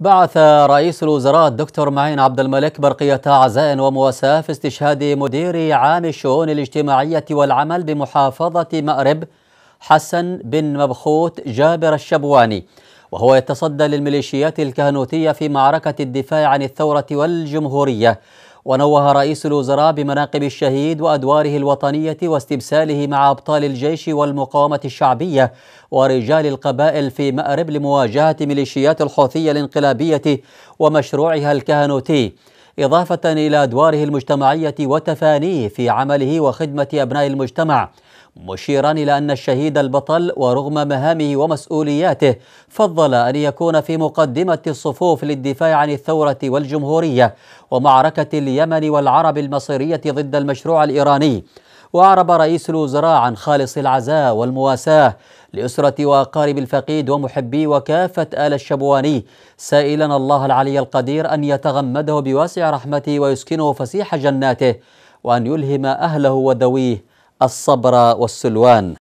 بعث رئيس الوزراء الدكتور معين عبد الملك برقية عزاء ومواساة في استشهاد مدير عام الشؤون الاجتماعية والعمل بمحافظة مأرب حسن بن مبخوت جابر الشبواني وهو يتصدى للميليشيات الكهنوتية في معركة الدفاع عن الثورة والجمهورية ونوه رئيس الوزراء بمناقب الشهيد وأدواره الوطنية واستبساله مع أبطال الجيش والمقاومة الشعبية ورجال القبائل في مأرب لمواجهة ميليشيات الحوثية الانقلابية ومشروعها الكهنوتي إضافة إلى أدواره المجتمعية وتفانيه في عمله وخدمة أبناء المجتمع مشيرا إلى أن الشهيد البطل ورغم مهامه ومسؤولياته فضل أن يكون في مقدمة الصفوف للدفاع عن الثورة والجمهورية ومعركة اليمن والعرب المصيرية ضد المشروع الإيراني وأعرب رئيس الوزراء عن خالص العزاء والمواساة لأسرة وأقارب الفقيد ومحبيه وكافة آل الشبواني سائلا الله العلي القدير أن يتغمده بواسع رحمته ويسكنه فسيح جناته وأن يلهم أهله ودويه الصبر والسلوان